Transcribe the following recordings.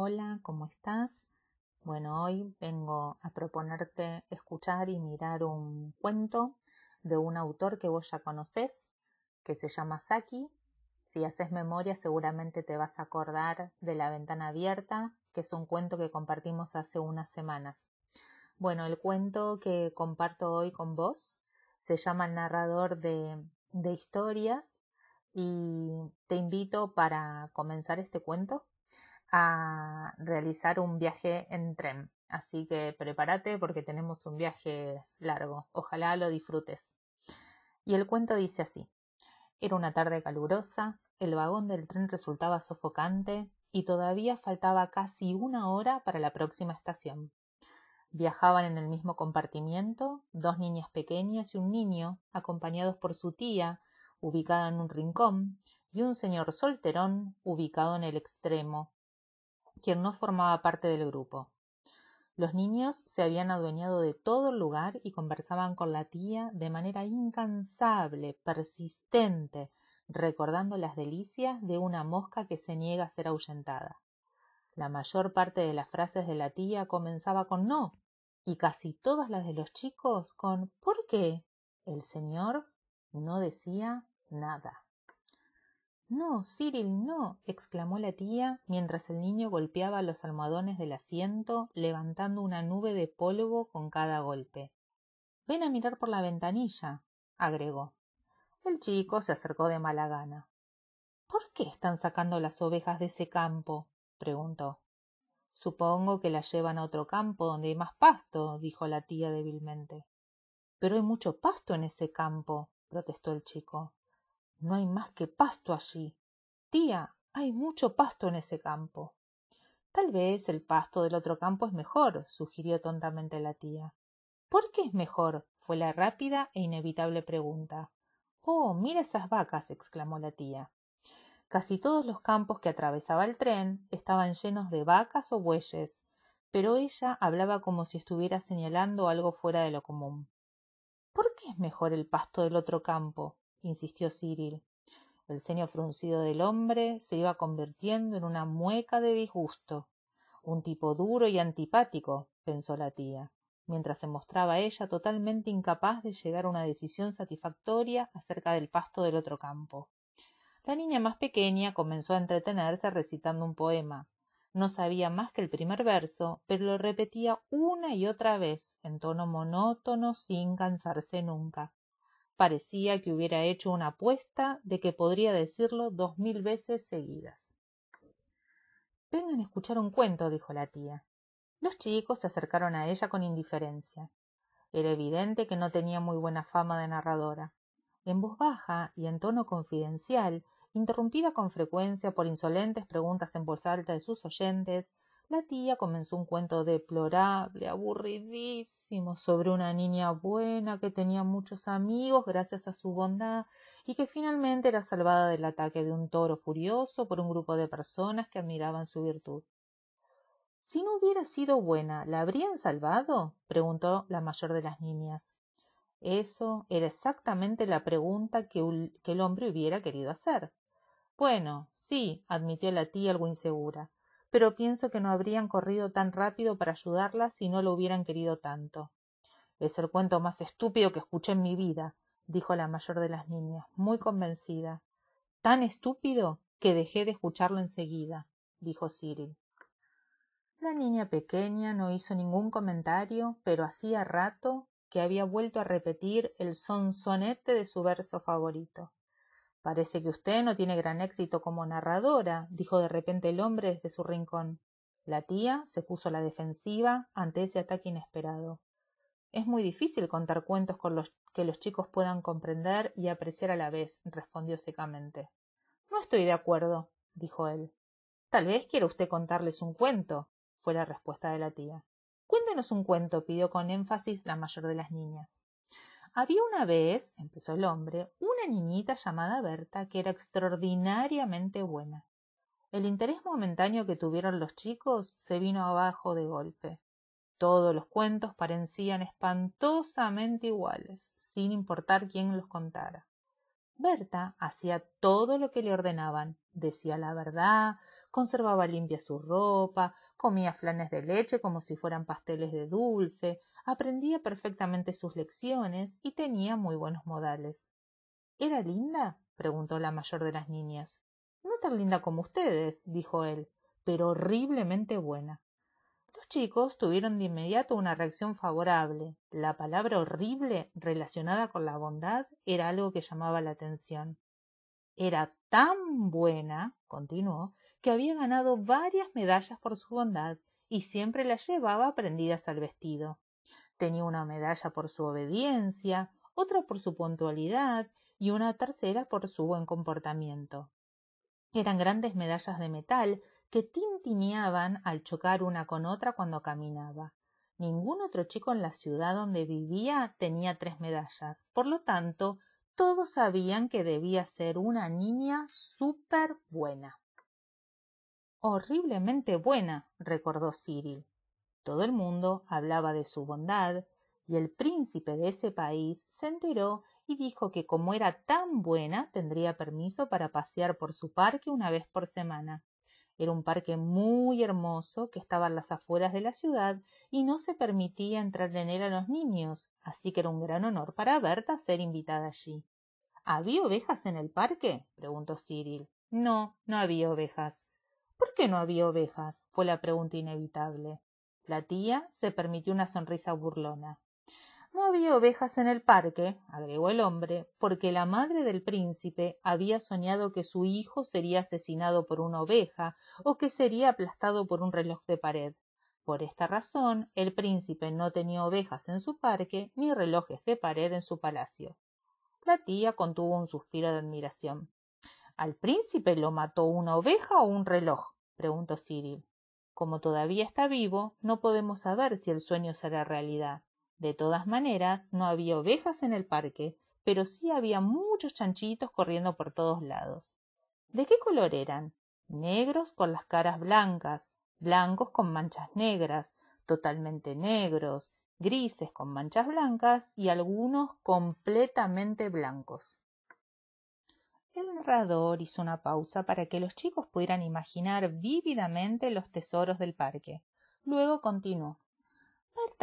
Hola, ¿cómo estás? Bueno, hoy vengo a proponerte escuchar y mirar un cuento de un autor que vos ya conocés, que se llama Saki. Si haces memoria seguramente te vas a acordar de La ventana abierta, que es un cuento que compartimos hace unas semanas. Bueno, el cuento que comparto hoy con vos se llama El narrador de, de historias y te invito para comenzar este cuento a realizar un viaje en tren. Así que prepárate porque tenemos un viaje largo. Ojalá lo disfrutes. Y el cuento dice así. Era una tarde calurosa, el vagón del tren resultaba sofocante y todavía faltaba casi una hora para la próxima estación. Viajaban en el mismo compartimiento dos niñas pequeñas y un niño, acompañados por su tía, ubicada en un rincón, y un señor solterón, ubicado en el extremo, quien no formaba parte del grupo. Los niños se habían adueñado de todo el lugar y conversaban con la tía de manera incansable, persistente, recordando las delicias de una mosca que se niega a ser ahuyentada. La mayor parte de las frases de la tía comenzaba con no y casi todas las de los chicos con ¿por qué? El señor no decía nada. No, Cyril, no, exclamó la tía, mientras el niño golpeaba los almohadones del asiento, levantando una nube de polvo con cada golpe. Ven a mirar por la ventanilla, agregó. El chico se acercó de mala gana. ¿Por qué están sacando las ovejas de ese campo? preguntó. Supongo que las llevan a otro campo donde hay más pasto, dijo la tía débilmente. Pero hay mucho pasto en ese campo, protestó el chico. No hay más que pasto allí. Tía, hay mucho pasto en ese campo. Tal vez el pasto del otro campo es mejor, sugirió tontamente la tía. ¿Por qué es mejor? fue la rápida e inevitable pregunta. Oh, mira esas vacas, exclamó la tía. Casi todos los campos que atravesaba el tren estaban llenos de vacas o bueyes, pero ella hablaba como si estuviera señalando algo fuera de lo común. ¿Por qué es mejor el pasto del otro campo? insistió Cyril. El ceño fruncido del hombre se iba convirtiendo en una mueca de disgusto. Un tipo duro y antipático, pensó la tía, mientras se mostraba ella totalmente incapaz de llegar a una decisión satisfactoria acerca del pasto del otro campo. La niña más pequeña comenzó a entretenerse recitando un poema. No sabía más que el primer verso, pero lo repetía una y otra vez, en tono monótono, sin cansarse nunca. Parecía que hubiera hecho una apuesta de que podría decirlo dos mil veces seguidas. Vengan a escuchar un cuento, dijo la tía. Los chicos se acercaron a ella con indiferencia. Era evidente que no tenía muy buena fama de narradora. En voz baja y en tono confidencial, interrumpida con frecuencia por insolentes preguntas en voz alta de sus oyentes, la tía comenzó un cuento deplorable, aburridísimo, sobre una niña buena que tenía muchos amigos gracias a su bondad y que finalmente era salvada del ataque de un toro furioso por un grupo de personas que admiraban su virtud. Si no hubiera sido buena, ¿la habrían salvado? preguntó la mayor de las niñas. Eso era exactamente la pregunta que, el hombre hubiera querido hacer. Bueno, sí, admitió la tía algo insegura pero pienso que no habrían corrido tan rápido para ayudarla si no lo hubieran querido tanto. Es el cuento más estúpido que escuché en mi vida, dijo la mayor de las niñas, muy convencida. Tan estúpido que dejé de escucharlo enseguida, dijo Cyril. La niña pequeña no hizo ningún comentario, pero hacía rato que había vuelto a repetir el sonsonete de su verso favorito. Parece que usted no tiene gran éxito como narradora, dijo de repente el hombre desde su rincón. La tía se puso a la defensiva ante ese ataque inesperado. Es muy difícil contar cuentos con los que los chicos puedan comprender y apreciar a la vez, respondió secamente. No estoy de acuerdo, dijo él. Tal vez quiera usted contarles un cuento, fue la respuesta de la tía. Cuéntenos un cuento, pidió con énfasis la mayor de las niñas. Había una vez, empezó el hombre, niñita llamada Berta que era extraordinariamente buena. El interés momentáneo que tuvieron los chicos se vino abajo de golpe. Todos los cuentos parecían espantosamente iguales, sin importar quién los contara. Berta hacía todo lo que le ordenaban, decía la verdad, conservaba limpia su ropa, comía flanes de leche como si fueran pasteles de dulce, aprendía perfectamente sus lecciones y tenía muy buenos modales. ¿Era linda? preguntó la mayor de las niñas. No tan linda como ustedes, dijo él, pero horriblemente buena. Los chicos tuvieron de inmediato una reacción favorable. La palabra horrible relacionada con la bondad era algo que llamaba la atención. Era tan buena, continuó, que había ganado varias medallas por su bondad y siempre las llevaba prendidas al vestido. Tenía una medalla por su obediencia, otra por su puntualidad y una tercera por su buen comportamiento. Eran grandes medallas de metal que tintineaban al chocar una con otra cuando caminaba. Ningún otro chico en la ciudad donde vivía tenía tres medallas. Por lo tanto, todos sabían que debía ser una niña súper buena. Horriblemente buena, recordó Cyril. Todo el mundo hablaba de su bondad, y el príncipe de ese país se enteró y dijo que como era tan buena tendría permiso para pasear por su parque una vez por semana. Era un parque muy hermoso que estaba a las afueras de la ciudad y no se permitía entrar en él a los niños, así que era un gran honor para Berta ser invitada allí. ¿Había ovejas en el parque? preguntó Cyril. No, no había ovejas. ¿Por qué no había ovejas? fue la pregunta inevitable. La tía se permitió una sonrisa burlona. No había ovejas en el parque, agregó el hombre, porque la madre del príncipe había soñado que su hijo sería asesinado por una oveja o que sería aplastado por un reloj de pared. Por esta razón, el príncipe no tenía ovejas en su parque ni relojes de pared en su palacio. La tía contuvo un suspiro de admiración. ¿Al príncipe lo mató una oveja o un reloj? preguntó Cyril. Como todavía está vivo, no podemos saber si el sueño será realidad. De todas maneras, no había ovejas en el parque, pero sí había muchos chanchitos corriendo por todos lados. ¿De qué color eran? Negros con las caras blancas, blancos con manchas negras, totalmente negros, grises con manchas blancas y algunos completamente blancos. El narrador hizo una pausa para que los chicos pudieran imaginar vívidamente los tesoros del parque. Luego continuó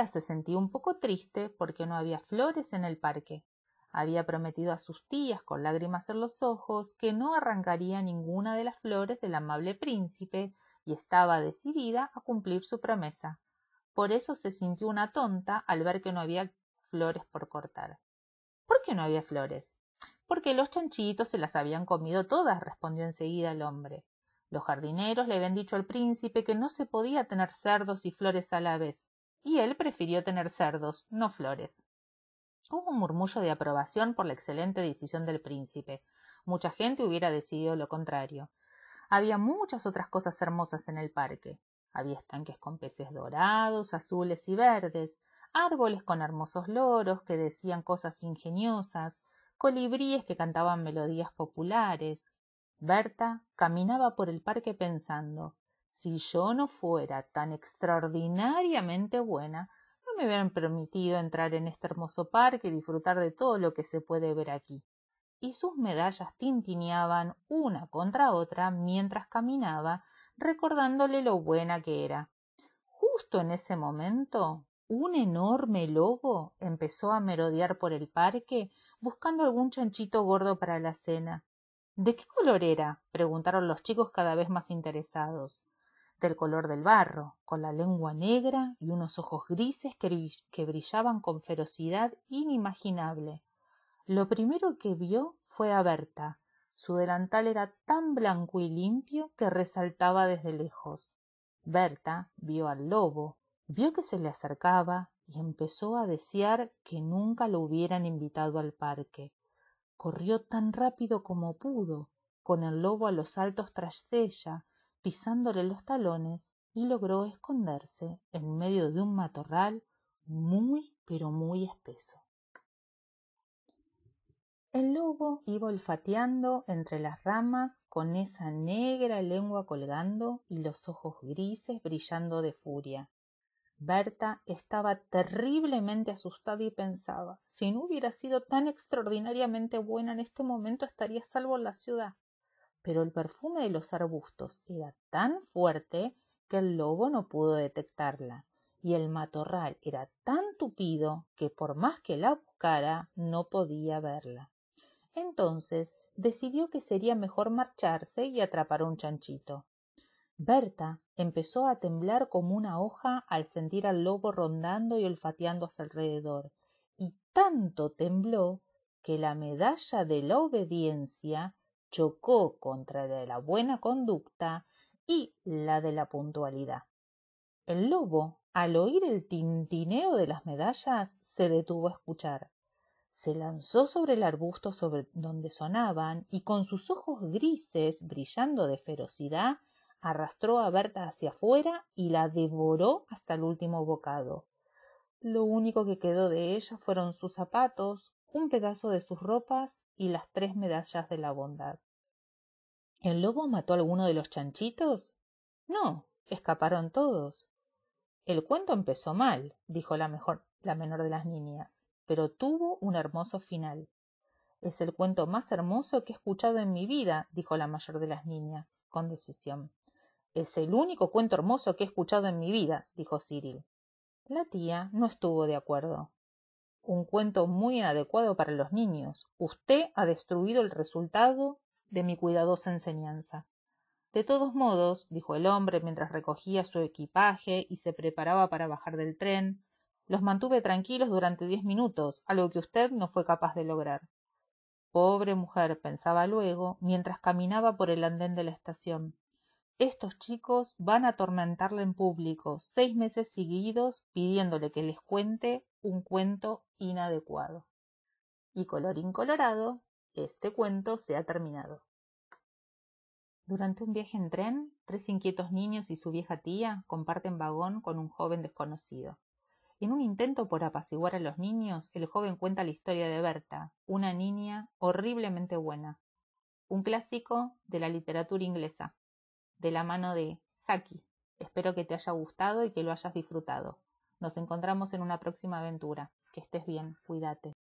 se sentía un poco triste porque no había flores en el parque. Había prometido a sus tías, con lágrimas en los ojos, que no arrancaría ninguna de las flores del amable príncipe y estaba decidida a cumplir su promesa. Por eso se sintió una tonta al ver que no había flores por cortar. ¿Por qué no había flores? Porque los chanchitos se las habían comido todas, respondió enseguida el hombre. Los jardineros le habían dicho al príncipe que no se podía tener cerdos y flores a la vez, y él prefirió tener cerdos, no flores. Hubo un murmullo de aprobación por la excelente decisión del príncipe. Mucha gente hubiera decidido lo contrario. Había muchas otras cosas hermosas en el parque. Había estanques con peces dorados, azules y verdes, árboles con hermosos loros que decían cosas ingeniosas, colibríes que cantaban melodías populares. Berta caminaba por el parque pensando si yo no fuera tan extraordinariamente buena, no me hubieran permitido entrar en este hermoso parque y disfrutar de todo lo que se puede ver aquí. Y sus medallas tintineaban una contra otra mientras caminaba, recordándole lo buena que era. Justo en ese momento, un enorme lobo empezó a merodear por el parque buscando algún chanchito gordo para la cena. ¿De qué color era? preguntaron los chicos cada vez más interesados del color del barro, con la lengua negra y unos ojos grises que, brillaban con ferocidad inimaginable. Lo primero que vio fue a Berta. Su delantal era tan blanco y limpio que resaltaba desde lejos. Berta vio al lobo, vio que se le acercaba y empezó a desear que nunca lo hubieran invitado al parque. Corrió tan rápido como pudo, con el lobo a los altos tras ella, pisándole los talones y logró esconderse en medio de un matorral muy pero muy espeso. El lobo iba olfateando entre las ramas con esa negra lengua colgando y los ojos grises brillando de furia. Berta estaba terriblemente asustada y pensaba si no hubiera sido tan extraordinariamente buena en este momento estaría salvo en la ciudad pero el perfume de los arbustos era tan fuerte que el lobo no pudo detectarla, y el matorral era tan tupido que por más que la buscara no podía verla. Entonces decidió que sería mejor marcharse y atrapar un chanchito. Berta empezó a temblar como una hoja al sentir al lobo rondando y olfateando a su alrededor, y tanto tembló que la medalla de la obediencia chocó contra la de la buena conducta y la de la puntualidad. El lobo, al oír el tintineo de las medallas, se detuvo a escuchar. Se lanzó sobre el arbusto sobre donde sonaban y con sus ojos grises, brillando de ferocidad, arrastró a Berta hacia afuera y la devoró hasta el último bocado. Lo único que quedó de ella fueron sus zapatos, un pedazo de sus ropas y las tres medallas de la bondad. ¿El lobo mató a alguno de los chanchitos? No, escaparon todos. El cuento empezó mal, dijo la, la menor de las niñas, pero tuvo un hermoso final. Es el cuento más hermoso que he escuchado en mi vida, dijo la mayor de las niñas, con decisión. Es el único cuento hermoso que he escuchado en mi vida, dijo Cyril. La tía no estuvo de acuerdo. Un cuento muy inadecuado para los niños. Usted ha destruido el resultado de mi cuidadosa enseñanza. De todos modos, dijo el hombre mientras recogía su equipaje y se preparaba para bajar del tren, los mantuve tranquilos durante diez minutos, algo que usted no fue capaz de lograr. Pobre mujer, pensaba luego, mientras caminaba por el andén de la estación. Estos chicos van a atormentarla en público seis meses seguidos pidiéndole que les cuente un cuento inadecuado. Y colorín colorado, este cuento se ha terminado. Durante un viaje en tren, tres inquietos niños y su vieja tía comparten vagón con un joven desconocido. En un intento por apaciguar a los niños, el joven cuenta la historia de Berta, una niña horriblemente buena, un clásico de la literatura inglesa, de la mano de Saki. Espero que te haya gustado y que lo hayas disfrutado. Nos encontramos en una próxima aventura. Que estés bien, cuídate.